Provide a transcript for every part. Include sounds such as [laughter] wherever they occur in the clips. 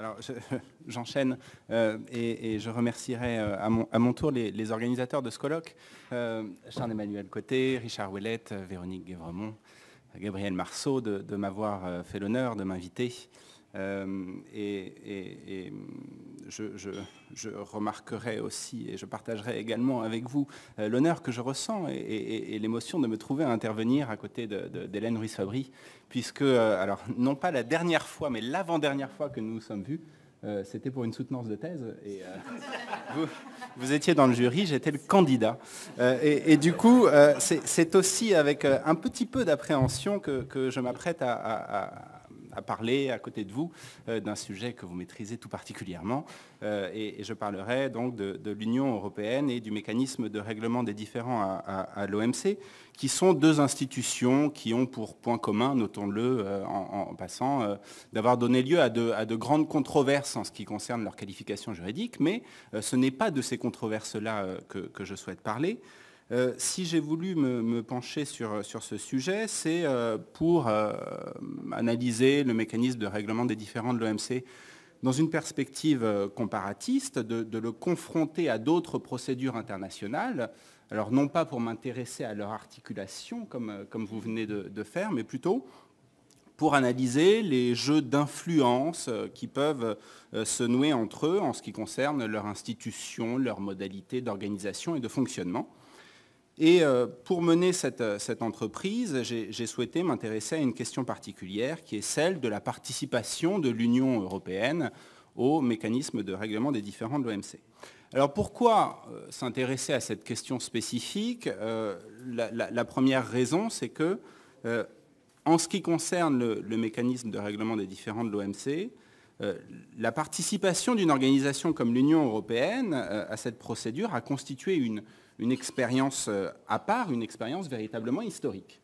Alors, [laughs] j'enchaîne euh, et, je remercierai euh, à, mon, tour les, organisateurs de ce colloque, euh, Charles-Emmanuel Côté, Richard Ouellette, Véronique Guévremont, Gabriel Marceau, de, m'avoir fait l'honneur de m'inviter je, remarquerai aussi et je partagerai également avec vous euh, l'honneur que je ressens et, l'émotion de me trouver à intervenir à côté d'Hélène Ruiz-Fabry, puisque, euh, alors, non pas la dernière fois, mais l'avant-dernière fois que nous nous sommes vus, euh, c'était pour une soutenance de thèse. Et, [laughs] vous, étiez dans le jury, j'étais le candidat. et, du coup, c'est aussi avec un petit peu d'appréhension que, je m'apprête à, à parler à côté de vous euh, d'un sujet que vous maîtrisez tout particulièrement. Euh, et, je parlerai donc de, l'Union européenne et du mécanisme de règlement des différends à, l'OMC, qui sont deux institutions qui ont pour point commun, notons-le euh, en, passant, d'avoir donné lieu à de, grandes controverses en ce qui concerne leur qualification juridique, mais ce n'est pas de ces controverses-là que je souhaite parler. Euh, si j'ai voulu me, pencher sur, ce sujet, c'est euh, pour euh, analyser le mécanisme de règlement des différends de l'OMC dans une perspective comparatiste, de, le confronter à d'autres procédures internationales. Alors non pas pour m'intéresser à leur articulation, comme, vous venez de, faire, mais plutôt pour analyser les jeux d'influence qui peuvent se nouer entre eux en ce qui concerne leur institution, leur modalité d'organisation et de fonctionnement. Et euh, pour mener cette, euh, entreprise, j'ai souhaité m'intéresser à une question particulière qui est celle de la participation de l'Union européenne au mécanisme de règlement des différends de l'OMC. Alors pourquoi euh, s'intéresser à cette question spécifique la, première raison, c'est que en ce qui concerne le, le mécanisme de règlement des différends de l'OMC, euh, la participation d'une organisation comme l'Union européenne euh, à cette procédure a constitué une, expérience euh, à part, une expérience véritablement historique.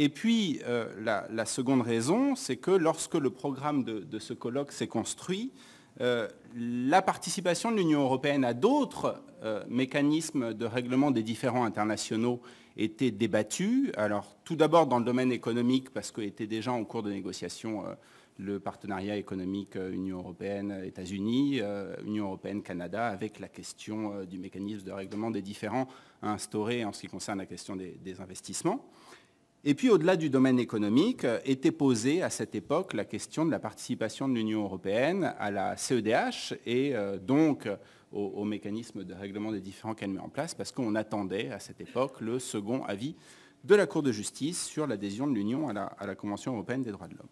Et puis, la, seconde raison, c'est que lorsque le programme de, ce colloque s'est construit, la participation de l'Union européenne à d'autres mécanismes de règlement des différends internationaux était débattue. Alors, tout d'abord dans le domaine économique, parce qu'il était déjà en cours de négociation le partenariat économique euh, Union européenne-États-Unis, euh, Union européenne-Canada, avec la question euh, du mécanisme de règlement des différends à en ce qui concerne la question des, investissements. Et puis, au-delà du domaine économique, était posée à cette époque la question de la participation de l'Union européenne à la CEDH et donc au, mécanisme de règlement des différends qu'elle met en place, parce qu'on attendait à cette époque le second avis de la Cour de justice sur l'adhésion de l'Union à la Convention européenne des droits de l'homme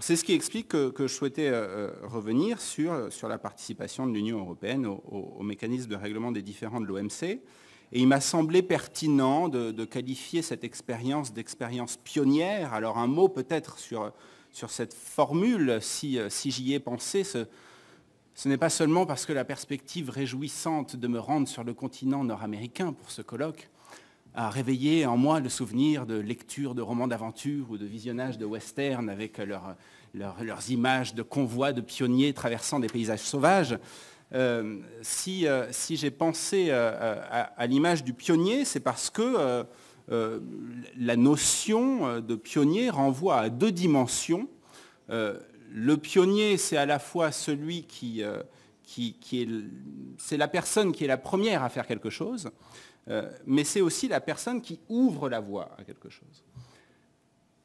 c'est ce qui explique que, je souhaitais euh, euh, revenir sur, euh, sur, la participation de l'Union européenne au, mécanisme de règlement des différends de l'OMC. Et il m'a semblé pertinent de, qualifier cette expérience d'expérience pionnière. Alors un mot peut-être sur, sur, cette formule, si, si j'y ai pensé. ce n'est pas seulement parce que la perspective réjouissante de me rendre sur le continent nord-américain pour ce colloque a réveillé en moi le souvenir de lecture de romans d'aventure ou de visionnage de western avec leur, leurs images de convois de pionniers traversant des paysages sauvages. Euh, si, euh, si j'ai pensé euh, à, à l'image du pionnier, c'est parce que la notion de pionnier renvoie à deux dimensions. le pionnier, c'est à la fois celui qui, qui, qui est, c'est la personne qui est la première à faire quelque chose, euh, mais c'est aussi la personne qui ouvre la voie à quelque chose.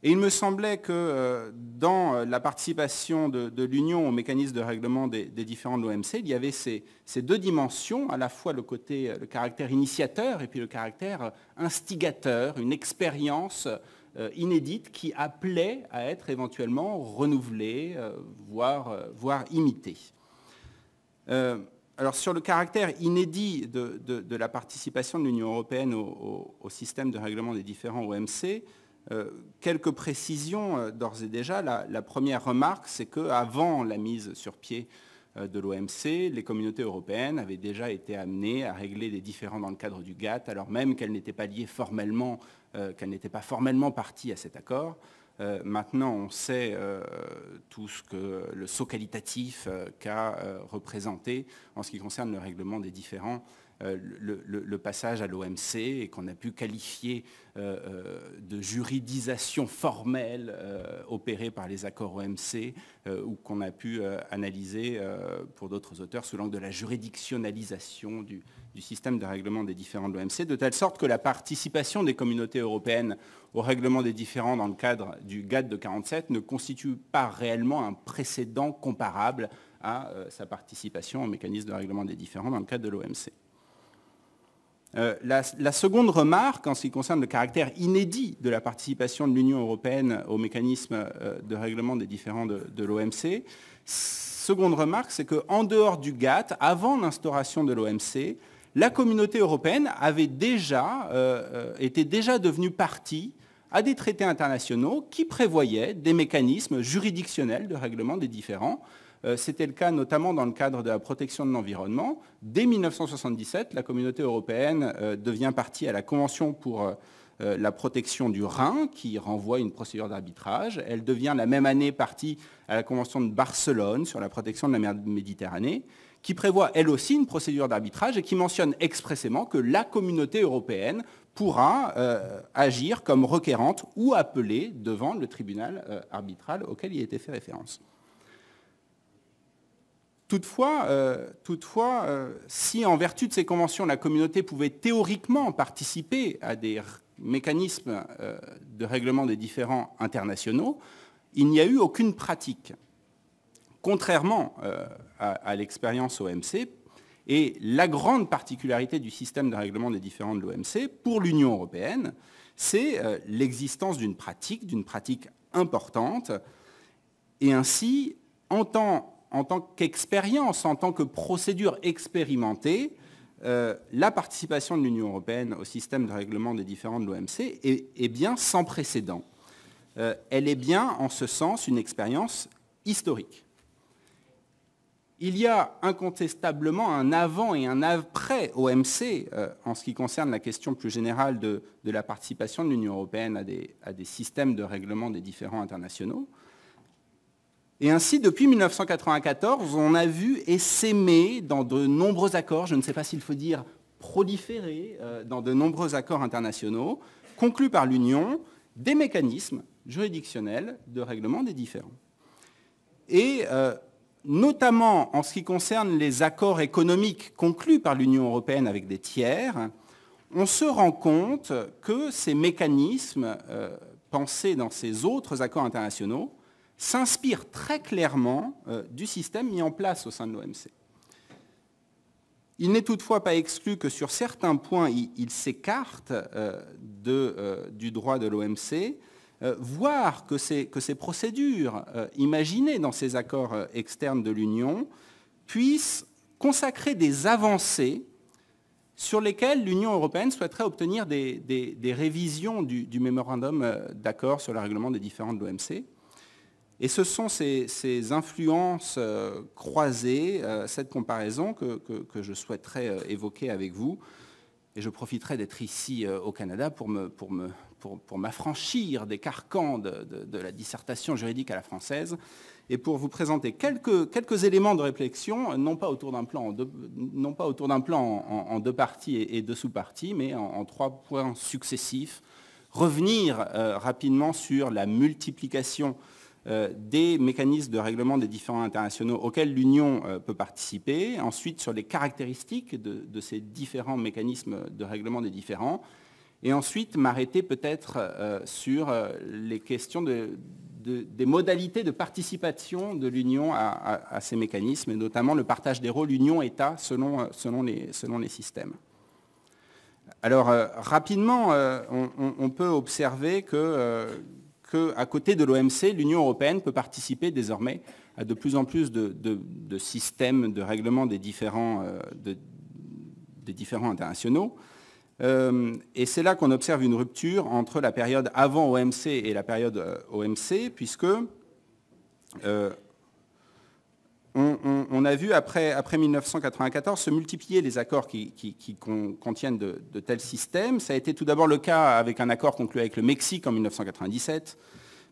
Et il me semblait que euh, dans euh, la participation de, l'Union au mécanisme de règlement des, différents OMC, de l'OMC, il y avait ces, deux dimensions, à la fois le, côté, le caractère initiateur et puis le caractère instigateur, une expérience inédite qui appelait à être éventuellement renouvelée, voire, voire, imitée alors sur le caractère inédit de, la participation de l'Union européenne au, système de règlement des différents OMC, euh, quelques précisions euh, d'ores et déjà. La, première remarque, c'est qu'avant la mise sur pied euh, de l'OMC, les communautés européennes avaient déjà été amenées à régler des différends dans le cadre du GATT, alors même qu'elles n'étaient pas liées formellement, qu'elles n'étaient pas formellement parties à cet accord. Euh, maintenant, on sait euh, tout ce que le saut qualitatif euh, qu'a représenté en ce qui concerne le règlement des différents, le, passage à l'OMC et qu'on a pu qualifier de juridisation formelle opérée par les accords OMC ou qu'on a pu analyser pour d'autres auteurs sous l'angle de la juridictionnalisation du, du système de règlement des différends de l'OMC, de telle sorte que la participation des communautés européennes au règlement des différends dans le cadre du GATT de 47 ne constitue pas réellement un précédent comparable à euh, sa participation au mécanisme de règlement des différends dans le cadre de l'OMC. Euh, la, seconde remarque, en ce qui concerne le caractère inédit de la participation de l'Union européenne au mécanisme euh, de règlement des différends de, de l'OMC, seconde remarque, c'est qu'en dehors du GATT, avant l'instauration de l'OMC, la communauté européenne avait déjà, euh, euh, était déjà devenue partie à des traités internationaux qui prévoyaient des mécanismes juridictionnels de règlement des différends. Euh, c'était le cas notamment dans le cadre de la protection de l'environnement. Dès 1977, la communauté européenne devient partie à la Convention pour la protection du Rhin, qui renvoie une procédure d'arbitrage. Elle devient la même année partie à la Convention de Barcelone sur la protection de la mer Méditerranée qui prévoit elle aussi une procédure d'arbitrage et qui mentionne expressément que la communauté européenne pourra euh, agir comme requérante ou appelée devant le tribunal euh, arbitral auquel il était fait référence. Toutefois, euh, toutefois si en vertu de ces conventions, la communauté pouvait théoriquement participer à des mécanismes de règlement des différends internationaux, il n'y a eu aucune pratique contrairement euh, à, l'expérience OMC, et la grande particularité du système de règlement des différends de l'OMC pour l'Union européenne, c'est euh, l'existence d'une pratique, d'une pratique importante, et ainsi, en tant, qu'expérience, en tant que procédure expérimentée, euh, la participation de l'Union européenne au système de règlement des différends de l'OMC est, bien sans précédent. elle est bien, en ce sens, une expérience historique il y a incontestablement un avant et un après OMC euh, en ce qui concerne la question plus générale de, la participation de l'Union européenne à des, systèmes de règlement des différends internationaux. Et ainsi, depuis 1994, on a vu essaimer dans de nombreux accords, je ne sais pas s'il faut dire proliférer, euh, dans de nombreux accords internationaux, conclus par l'Union, des mécanismes juridictionnels de règlement des différends. Et euh, notamment en ce qui concerne les accords économiques conclus par l'Union européenne avec des tiers, on se rend compte que ces mécanismes euh, pensés dans ces autres accords internationaux s'inspirent très clairement euh, du système mis en place au sein de l'OMC. Il n'est toutefois pas exclu que sur certains points, il, s'écartent s'écarte euh, du droit de l'OMC, euh, voir que ces, procédures euh, imaginées dans ces accords euh, externes de l'Union puissent consacrer des avancées sur lesquelles l'Union européenne souhaiterait obtenir des, révisions du, mémorandum d'accord sur le règlement des différentes de l'OMC. Et ce sont ces, influences croisées, cette comparaison que, je souhaiterais évoquer avec vous. Et je profiterai d'être ici au Canada pour me, pour me, pour, m'affranchir des carcans de, la dissertation juridique à la française et pour vous présenter quelques, éléments de réflexion, non pas autour d'un plan, en deux, non pas autour d'un plan en, deux parties et, deux sous-parties, mais en, trois points successifs. Revenir euh, rapidement sur la multiplication euh, des mécanismes de règlement des différents internationaux auxquels l'Union euh, peut participer, ensuite sur les caractéristiques de, de, ces différents mécanismes de règlement des différents, et ensuite, m'arrêter peut-être euh, sur euh, les questions des modalités de participation de l'Union à, ces mécanismes, et notamment le partage des rôles Union-État selon, euh, les, systèmes. Alors, rapidement, on, peut observer qu'à côté de l'OMC, l'Union européenne peut participer désormais à de plus en plus de, systèmes de règlement des des différents internationaux. Euh, et c'est là qu'on observe une rupture entre la période avant OMC et la période euh, OMC, puisque euh, on, a vu après, 1994 se multiplier les accords qui, contiennent de, tels systèmes. Ça a été tout d'abord le cas avec un accord conclu avec le Mexique en 1997,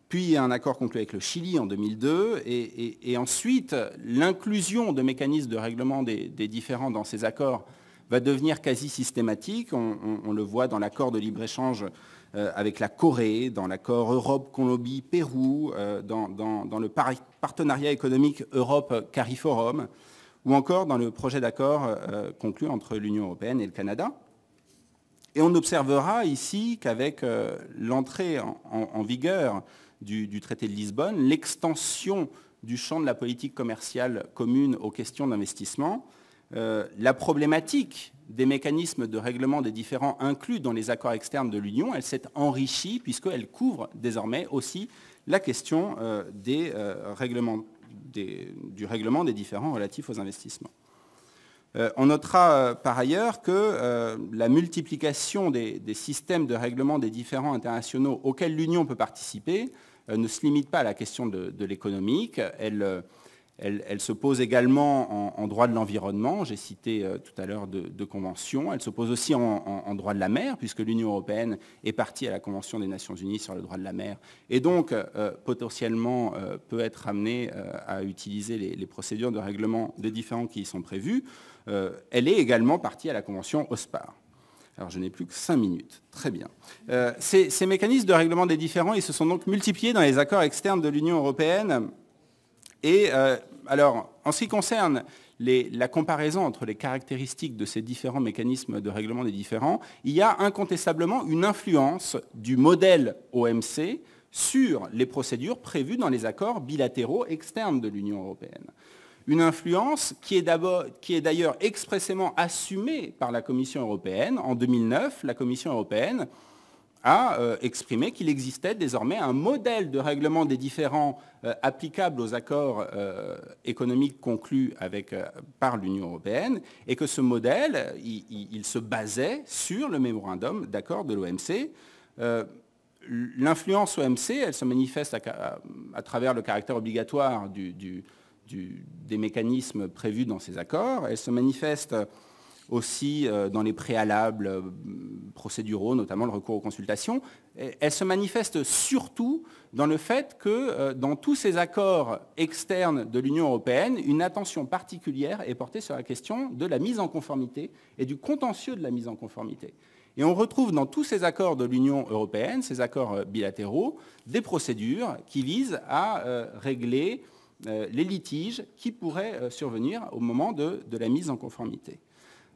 puis un accord conclu avec le Chili en 2002, et, ensuite l'inclusion de mécanismes de règlement des, des différends dans ces accords va devenir quasi systématique. On, le voit dans l'accord de libre-échange euh, avec la Corée, dans l'accord Europe, Colombie, Pérou, euh, dans, le partenariat économique Europe Cariforum, ou encore dans le projet d'accord euh, conclu entre l'Union européenne et le Canada. Et on observera ici qu'avec l'entrée en, vigueur du, traité de Lisbonne, l'extension du champ de la politique commerciale commune aux questions d'investissement, euh, la problématique des mécanismes de règlement des différends inclus dans les accords externes de l'Union, elle s'est enrichie puisqu'elle couvre désormais aussi la question euh, euh, du règlement des différends relatifs aux investissements. on notera par ailleurs que la multiplication des, systèmes de règlement des différends internationaux auxquels l'Union peut participer ne se limite pas à la question de, de l'économique. Elle, elle, se pose également en, droit de l'environnement, j'ai cité euh, tout à l'heure deux de conventions, elle se pose aussi en, droit de la mer, puisque l'Union européenne est partie à la Convention des Nations unies sur le droit de la mer, et donc euh, potentiellement euh, peut être amenée à utiliser les, procédures de règlement des différends qui y sont prévues. elle est également partie à la Convention OSPAR. Alors je n'ai plus que cinq minutes. Très bien. ces, ces, mécanismes de règlement des différends, ils se sont donc multipliés dans les accords externes de l'Union européenne et euh, alors, en ce qui concerne la comparaison entre les caractéristiques de ces différents mécanismes de règlement des différents, il y a incontestablement une influence du modèle OMC sur les procédures prévues dans les accords bilatéraux externes de l'Union européenne. Une influence qui est d'ailleurs expressément assumée par la Commission européenne. En 2009, la Commission européenne a euh, exprimé qu'il existait désormais un modèle de règlement des différends euh, applicables aux accords euh, économiques conclus avec, par l'Union européenne et que ce modèle, il, se basait sur le mémorandum d'accord de l'OMC. L'influence OMC, elle se manifeste à, travers le caractère obligatoire des mécanismes prévus dans ces accords. Elle se manifeste aussi euh, dans les préalables euh, procéduraux, notamment le recours aux consultations. Elle se manifeste surtout dans le fait que euh, dans tous ces accords externes de l'Union européenne, une attention particulière est portée sur la question de la mise en conformité et du contentieux de la mise en conformité. Et on retrouve dans tous ces accords de l'Union européenne, ces accords bilatéraux, des procédures qui visent à régler les litiges qui pourraient survenir au moment de, de la mise en conformité.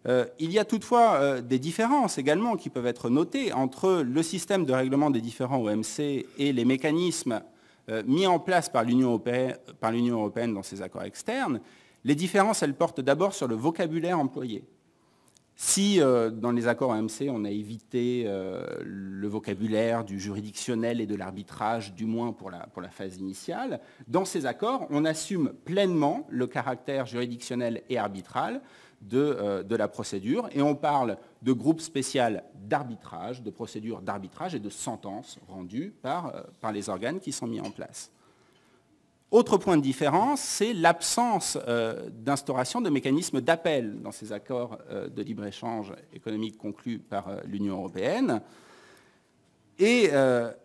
Euh, il y a toutefois euh, des différences également qui peuvent être notées entre le système de règlement des différents OMC et les mécanismes euh, mis en place par l'Union européenne, dans ses accords externes. Les différences, elles portent d'abord sur le vocabulaire employé. Si dans les accords OMC, on a évité le vocabulaire du juridictionnel et de l'arbitrage, du moins pour la phase initiale, dans ces accords, on assume pleinement le caractère juridictionnel et arbitral, euh, de, la procédure. Et on parle de groupe spécial d'arbitrage, de procédure d'arbitrage et de sentences rendues par, euh, par, les organes qui sont mis en place. Autre point de différence, c'est l'absence euh, d'instauration de mécanismes d'appel dans ces accords de libre-échange économique conclus par l'Union européenne. Et,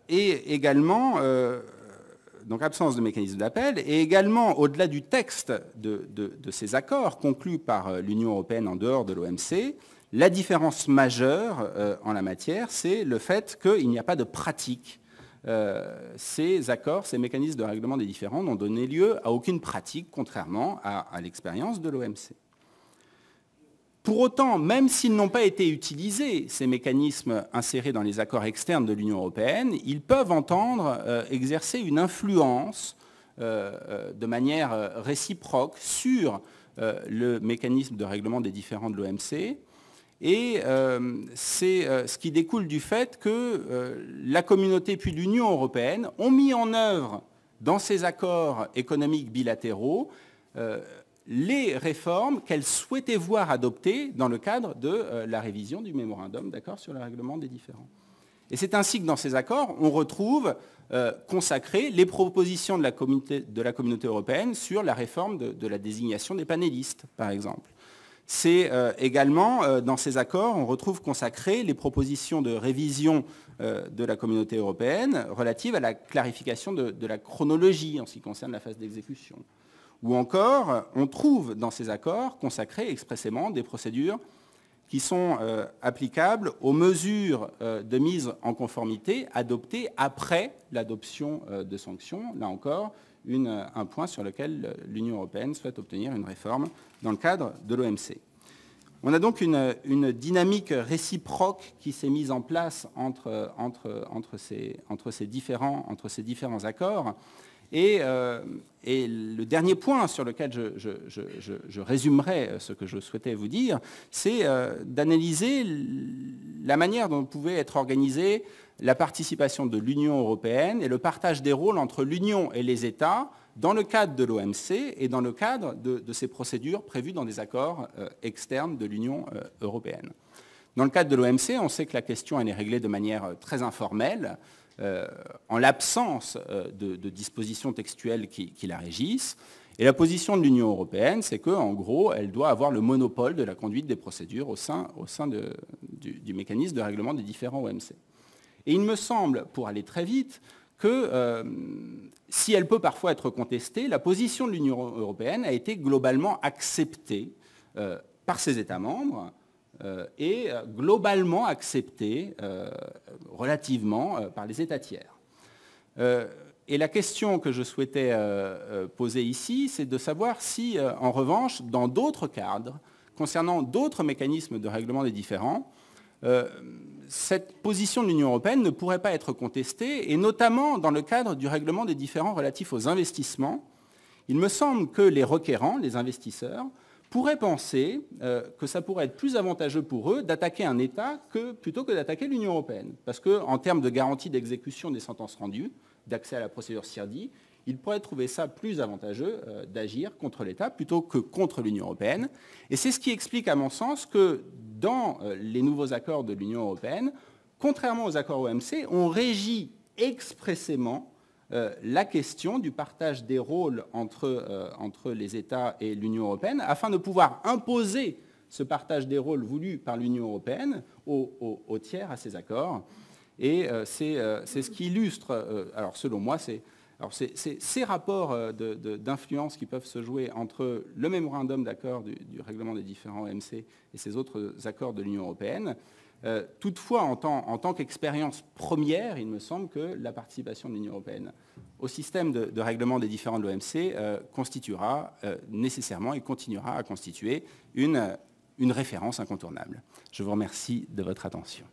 et également donc absence de mécanisme d'appel, et également au-delà du texte de, ces accords conclus par euh, l'Union européenne en dehors de l'OMC, la différence majeure euh, en la matière, c'est le fait qu'il n'y a pas de pratique. Euh, ces accords, ces mécanismes de règlement des différends n'ont donné lieu à aucune pratique, contrairement à l'expérience de l'OMC. Pour autant, même s'ils n'ont pas été utilisés, ces mécanismes insérés dans les accords externes de l'Union européenne, ils peuvent entendre euh, exercer une influence euh, euh, de manière réciproque sur le mécanisme de règlement des différends de l'OMC. Et c'est ce qui découle du fait que la communauté puis l'Union européenne ont mis en œuvre dans ces accords économiques bilatéraux les réformes qu'elle souhaitait voir adoptées dans le cadre de euh, la révision du mémorandum d'accord sur le règlement des différends. Et c'est ainsi que dans ces accords, on retrouve euh, consacrées les propositions de la, communauté, européenne sur la réforme de, la désignation des panélistes, par exemple. C'est euh, également, dans ces accords, on retrouve consacrées les propositions de révision de la communauté européenne relatives à la clarification de, la chronologie en ce qui concerne la phase d'exécution. Ou encore, on trouve dans ces accords consacrés expressément des procédures qui sont euh, applicables aux mesures euh, de mise en conformité adoptées après l'adoption euh, de sanctions. Là encore, un point sur lequel l'Union européenne souhaite obtenir une réforme dans le cadre de l'OMC. On a donc une, dynamique réciproque qui s'est mise en place entre ces différents accords. Euh, et, le dernier point sur lequel je, résumerai euh, ce que je souhaitais vous dire, c'est euh, d'analyser la manière dont pouvait être organisée la participation de l'Union européenne et le partage des rôles entre l'Union et les États dans le cadre de l'OMC et dans le cadre de, ces procédures prévues dans des accords externes de l'Union européenne. Dans le cadre de l'OMC, on sait que la question est réglée de manière très informelle. Euh, en l'absence euh, de, dispositions textuelles qui, la régissent. Et la position de l'Union européenne, c'est qu'en gros, elle doit avoir le monopole de la conduite des procédures au sein, du, mécanisme de règlement des différents OMC. Et il me semble, pour aller très vite, que euh, si elle peut parfois être contestée, la position de l'Union européenne a été globalement acceptée par ses États membres est euh, euh, globalement acceptée euh, relativement par les États tiers. Et la question que je souhaitais poser ici, c'est de savoir si, en revanche, dans d'autres cadres, concernant d'autres mécanismes de règlement des différends, cette position de l'Union européenne ne pourrait pas être contestée, et notamment dans le cadre du règlement des différends relatifs aux investissements. Il me semble que les requérants, les investisseurs, pourraient penser euh, que ça pourrait être plus avantageux pour eux d'attaquer un État que, plutôt que d'attaquer l'Union européenne. Parce qu'en termes de garantie d'exécution des sentences rendues, d'accès à la procédure CIRDI, ils pourraient trouver ça plus avantageux euh, d'agir contre l'État plutôt que contre l'Union européenne. Et c'est ce qui explique, à mon sens, que dans euh, les nouveaux accords de l'Union européenne, contrairement aux accords OMC, on régit expressément euh, la question du partage des rôles euh, entre, les États et l'Union européenne, afin de pouvoir imposer ce partage des rôles voulu par l'Union européenne aux, tiers à ces accords. Et euh, c'est ce qui illustre, alors selon moi, c'est ces rapports d'influence qui peuvent se jouer entre le mémorandum d'accord du, du, règlement des différents MC et ces autres accords de l'Union européenne, euh, toutefois, en tant, qu'expérience première, il me semble que la participation de l'Union européenne au système de, règlement des différends de l'OMC euh, constituera euh, nécessairement et continuera à constituer une référence incontournable. Je vous remercie de votre attention.